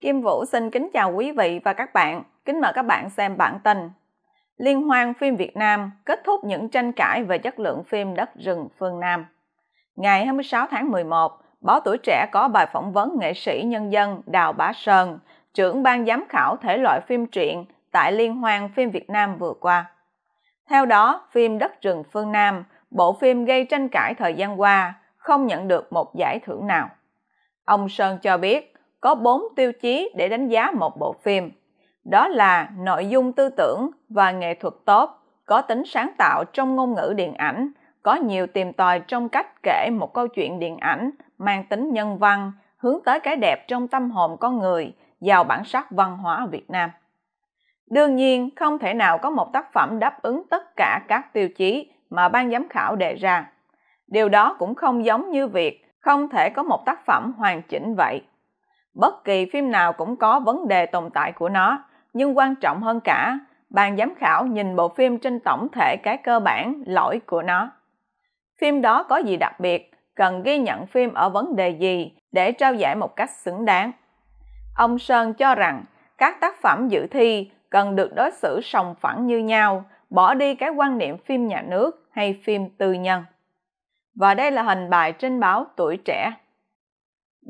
Kim Vũ xin kính chào quý vị và các bạn. Kính mời các bạn xem bản tin. Liên hoan phim Việt Nam kết thúc những tranh cãi về chất lượng phim Đất rừng phương Nam. Ngày 26 tháng 11, Báo Tuổi Trẻ có bài phỏng vấn nghệ sĩ nhân dân Đào Bá Sơn, trưởng ban giám khảo thể loại phim truyện tại Liên hoan phim Việt Nam vừa qua. Theo đó, phim Đất rừng phương Nam, bộ phim gây tranh cãi thời gian qua, không nhận được một giải thưởng nào. Ông Sơn cho biết, có 4 tiêu chí để đánh giá một bộ phim. Đó là nội dung tư tưởng và nghệ thuật tốt, có tính sáng tạo trong ngôn ngữ điện ảnh, có nhiều tìm tòi trong cách kể một câu chuyện điện ảnh, mang tính nhân văn, hướng tới cái đẹp trong tâm hồn con người, giàu bản sắc văn hóa Việt Nam. Đương nhiên, không thể nào có một tác phẩm đáp ứng tất cả các tiêu chí mà ban giám khảo đề ra. Điều đó cũng không giống như việc không thể có một tác phẩm hoàn chỉnh vậy bất kỳ phim nào cũng có vấn đề tồn tại của nó nhưng quan trọng hơn cả ban giám khảo nhìn bộ phim trên tổng thể cái cơ bản lỗi của nó phim đó có gì đặc biệt cần ghi nhận phim ở vấn đề gì để trao giải một cách xứng đáng ông sơn cho rằng các tác phẩm dự thi cần được đối xử sòng phẳng như nhau bỏ đi cái quan niệm phim nhà nước hay phim tư nhân và đây là hình bài trên báo tuổi trẻ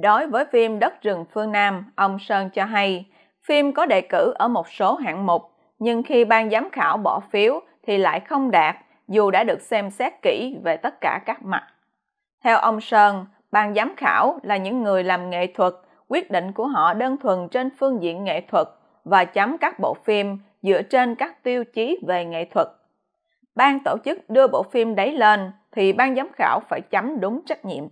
Đối với phim Đất rừng phương Nam, ông Sơn cho hay, phim có đề cử ở một số hạng mục, nhưng khi ban giám khảo bỏ phiếu thì lại không đạt, dù đã được xem xét kỹ về tất cả các mặt. Theo ông Sơn, ban giám khảo là những người làm nghệ thuật, quyết định của họ đơn thuần trên phương diện nghệ thuật và chấm các bộ phim dựa trên các tiêu chí về nghệ thuật. Ban tổ chức đưa bộ phim đấy lên thì ban giám khảo phải chấm đúng trách nhiệm.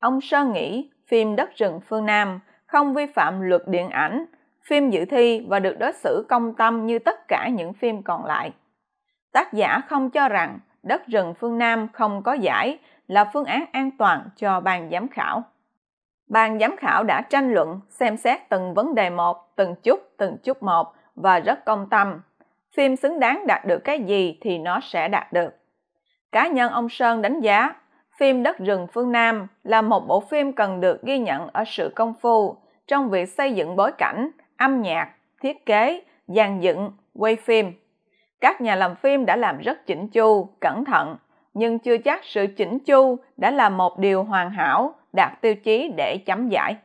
Ông Sơn nghĩ phim Đất rừng phương Nam, không vi phạm luật điện ảnh, phim dự thi và được đối xử công tâm như tất cả những phim còn lại. Tác giả không cho rằng Đất rừng phương Nam không có giải là phương án an toàn cho ban giám khảo. Ban giám khảo đã tranh luận, xem xét từng vấn đề một, từng chút, từng chút một và rất công tâm. Phim xứng đáng đạt được cái gì thì nó sẽ đạt được. Cá nhân ông Sơn đánh giá phim Đất rừng phương Nam là một bộ phim cần được ghi nhận ở sự công phu trong việc xây dựng bối cảnh, âm nhạc, thiết kế, dàn dựng, quay phim. Các nhà làm phim đã làm rất chỉnh chu, cẩn thận, nhưng chưa chắc sự chỉnh chu đã là một điều hoàn hảo đạt tiêu chí để chấm giải.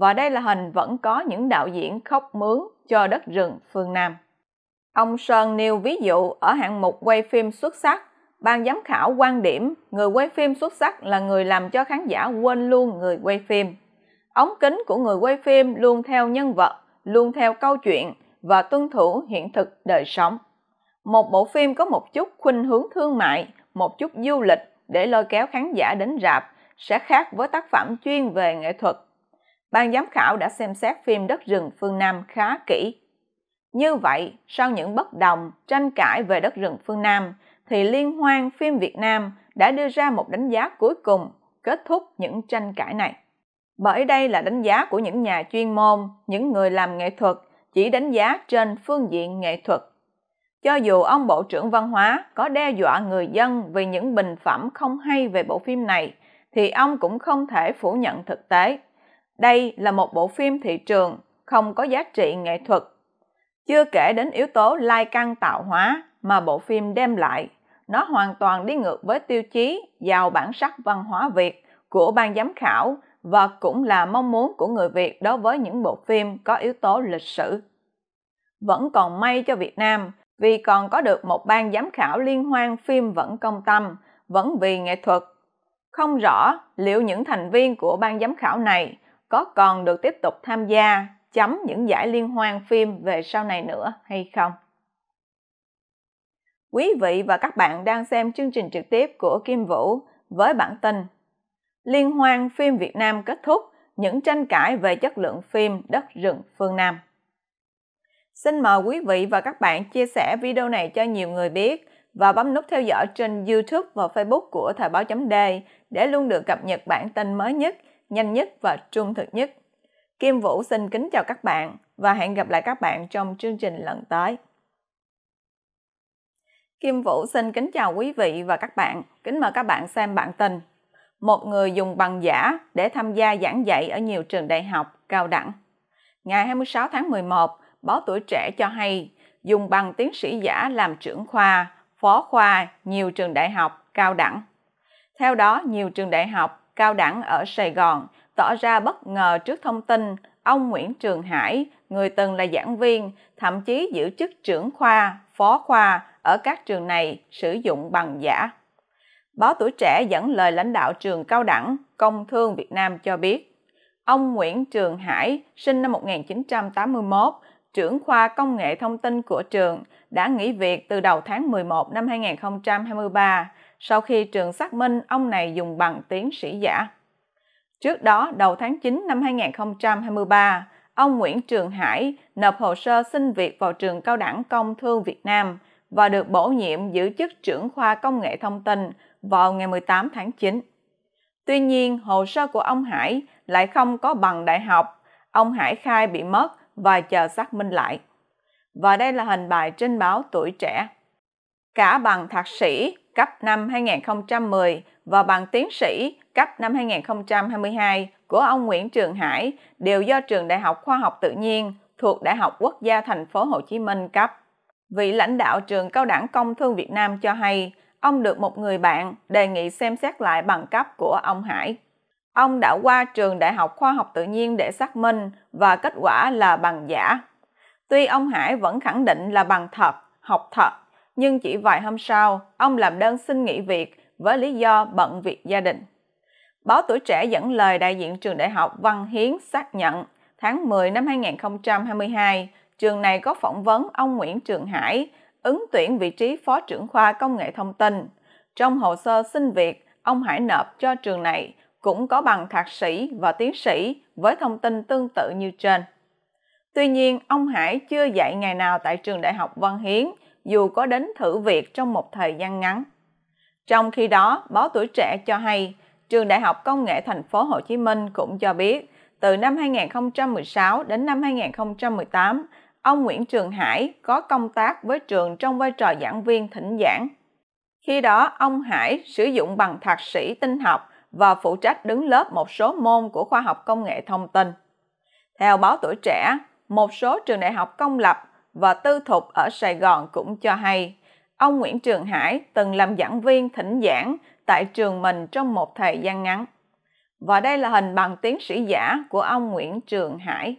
Và đây là hình vẫn có những đạo diễn khóc mướn cho đất rừng phương Nam. Ông Sơn nêu ví dụ ở hạng mục quay phim xuất sắc ban giám khảo quan điểm người quay phim xuất sắc là người làm cho khán giả quên luôn người quay phim. Ống kính của người quay phim luôn theo nhân vật, luôn theo câu chuyện và tuân thủ hiện thực đời sống. Một bộ phim có một chút khuynh hướng thương mại, một chút du lịch để lôi kéo khán giả đến rạp sẽ khác với tác phẩm chuyên về nghệ thuật. Ban giám khảo đã xem xét phim Đất rừng phương Nam khá kỹ. Như vậy, sau những bất đồng, tranh cãi về Đất rừng phương Nam, thì Liên hoan phim Việt Nam đã đưa ra một đánh giá cuối cùng kết thúc những tranh cãi này. Bởi đây là đánh giá của những nhà chuyên môn, những người làm nghệ thuật, chỉ đánh giá trên phương diện nghệ thuật. Cho dù ông Bộ trưởng Văn hóa có đe dọa người dân vì những bình phẩm không hay về bộ phim này, thì ông cũng không thể phủ nhận thực tế. Đây là một bộ phim thị trường, không có giá trị nghệ thuật. Chưa kể đến yếu tố lai căng tạo hóa mà bộ phim đem lại nó hoàn toàn đi ngược với tiêu chí giàu bản sắc văn hóa Việt của ban giám khảo và cũng là mong muốn của người Việt đối với những bộ phim có yếu tố lịch sử. Vẫn còn may cho Việt Nam vì còn có được một ban giám khảo liên hoan phim vẫn công tâm, vẫn vì nghệ thuật. Không rõ liệu những thành viên của ban giám khảo này có còn được tiếp tục tham gia chấm những giải liên hoan phim về sau này nữa hay không. Quý vị và các bạn đang xem chương trình trực tiếp của Kim Vũ với bản tin Liên hoan phim Việt Nam kết thúc những tranh cãi về chất lượng phim Đất rừng phương Nam. Xin mời quý vị và các bạn chia sẻ video này cho nhiều người biết và bấm nút theo dõi trên YouTube và Facebook của Thời báo chấm D để luôn được cập nhật bản tin mới nhất, nhanh nhất và trung thực nhất. Kim Vũ xin kính chào các bạn và hẹn gặp lại các bạn trong chương trình lần tới. Kim Vũ xin kính chào quý vị và các bạn. Kính mời các bạn xem bản tin. Một người dùng bằng giả để tham gia giảng dạy ở nhiều trường đại học, cao đẳng. Ngày 26 tháng 11, báo tuổi trẻ cho hay dùng bằng tiến sĩ giả làm trưởng khoa, phó khoa nhiều trường đại học, cao đẳng. Theo đó, nhiều trường đại học, cao đẳng ở Sài Gòn tỏ ra bất ngờ trước thông tin ông Nguyễn Trường Hải, người từng là giảng viên, thậm chí giữ chức trưởng khoa, phó khoa ở các trường này sử dụng bằng giả. Báo tuổi trẻ dẫn lời lãnh đạo trường cao đẳng Công thương Việt Nam cho biết, ông Nguyễn Trường Hải, sinh năm 1981, trưởng khoa công nghệ thông tin của trường, đã nghỉ việc từ đầu tháng 11 năm 2023 sau khi trường xác minh ông này dùng bằng tiến sĩ giả. Trước đó, đầu tháng 9 năm 2023, ông Nguyễn Trường Hải nộp hồ sơ xin việc vào trường cao đẳng công thương Việt Nam – và được bổ nhiệm giữ chức trưởng khoa công nghệ thông tin vào ngày 18 tháng 9. Tuy nhiên, hồ sơ của ông Hải lại không có bằng đại học. Ông Hải khai bị mất và chờ xác minh lại. Và đây là hình bài trên báo Tuổi Trẻ. Cả bằng thạc sĩ cấp năm 2010 và bằng tiến sĩ cấp năm 2022 của ông Nguyễn Trường Hải đều do Trường Đại học Khoa học Tự nhiên thuộc Đại học Quốc gia Thành phố Hồ Chí Minh cấp. Vị lãnh đạo trường cao đẳng công thương Việt Nam cho hay, ông được một người bạn đề nghị xem xét lại bằng cấp của ông Hải. Ông đã qua trường Đại học Khoa học Tự nhiên để xác minh và kết quả là bằng giả. Tuy ông Hải vẫn khẳng định là bằng thật, học thật, nhưng chỉ vài hôm sau, ông làm đơn xin nghỉ việc với lý do bận việc gia đình. Báo Tuổi Trẻ dẫn lời đại diện trường Đại học Văn Hiến xác nhận tháng 10 năm 2022, trường này có phỏng vấn ông Nguyễn Trường Hải, ứng tuyển vị trí Phó trưởng khoa Công nghệ Thông tin. Trong hồ sơ xin việc, ông Hải nộp cho trường này cũng có bằng thạc sĩ và tiến sĩ với thông tin tương tự như trên. Tuy nhiên, ông Hải chưa dạy ngày nào tại trường Đại học Văn Hiến, dù có đến thử việc trong một thời gian ngắn. Trong khi đó, báo tuổi trẻ cho hay, trường Đại học Công nghệ Thành phố Hồ Chí Minh cũng cho biết, từ năm 2016 đến năm 2018, ông Nguyễn Trường Hải có công tác với trường trong vai trò giảng viên thỉnh giảng. Khi đó, ông Hải sử dụng bằng thạc sĩ tinh học và phụ trách đứng lớp một số môn của khoa học công nghệ thông tin. Theo báo tuổi trẻ, một số trường đại học công lập và tư thục ở Sài Gòn cũng cho hay, ông Nguyễn Trường Hải từng làm giảng viên thỉnh giảng tại trường mình trong một thời gian ngắn. Và đây là hình bằng tiến sĩ giả của ông Nguyễn Trường Hải.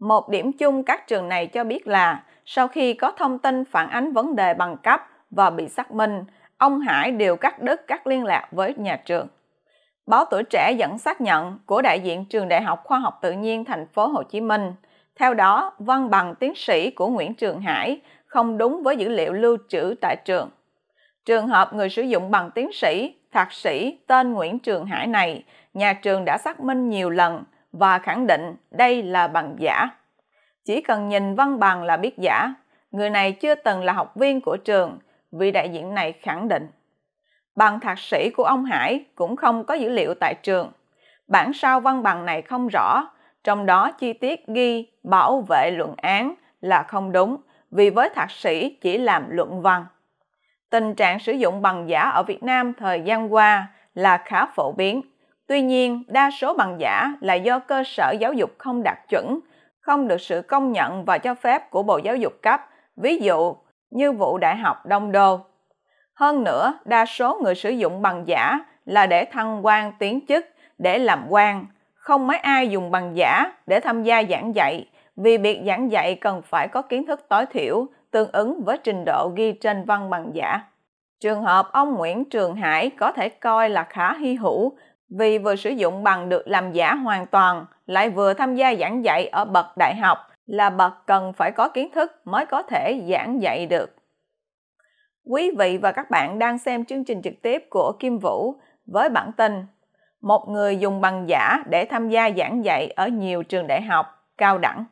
Một điểm chung các trường này cho biết là sau khi có thông tin phản ánh vấn đề bằng cấp và bị xác minh, ông Hải đều cắt đứt các liên lạc với nhà trường. Báo Tuổi Trẻ dẫn xác nhận của đại diện trường Đại học Khoa học Tự nhiên Thành phố Hồ Chí Minh. Theo đó, văn bằng tiến sĩ của Nguyễn Trường Hải không đúng với dữ liệu lưu trữ tại trường. Trường hợp người sử dụng bằng tiến sĩ, thạc sĩ tên Nguyễn Trường Hải này, nhà trường đã xác minh nhiều lần và khẳng định đây là bằng giả. Chỉ cần nhìn văn bằng là biết giả, người này chưa từng là học viên của trường, vị đại diện này khẳng định. Bằng thạc sĩ của ông Hải cũng không có dữ liệu tại trường. Bản sao văn bằng này không rõ, trong đó chi tiết ghi bảo vệ luận án là không đúng vì với thạc sĩ chỉ làm luận văn. Tình trạng sử dụng bằng giả ở Việt Nam thời gian qua là khá phổ biến. Tuy nhiên, đa số bằng giả là do cơ sở giáo dục không đạt chuẩn, không được sự công nhận và cho phép của Bộ Giáo dục cấp, ví dụ như vụ Đại học Đông Đô. Hơn nữa, đa số người sử dụng bằng giả là để thăng quan tiến chức, để làm quan. Không mấy ai dùng bằng giả để tham gia giảng dạy, vì việc giảng dạy cần phải có kiến thức tối thiểu tương ứng với trình độ ghi trên văn bằng giả. Trường hợp ông Nguyễn Trường Hải có thể coi là khá hy hữu vì vừa sử dụng bằng được làm giả hoàn toàn, lại vừa tham gia giảng dạy ở bậc đại học là bậc cần phải có kiến thức mới có thể giảng dạy được. Quý vị và các bạn đang xem chương trình trực tiếp của Kim Vũ với bản tin Một người dùng bằng giả để tham gia giảng dạy ở nhiều trường đại học, cao đẳng.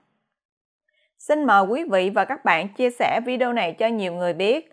Xin mời quý vị và các bạn chia sẻ video này cho nhiều người biết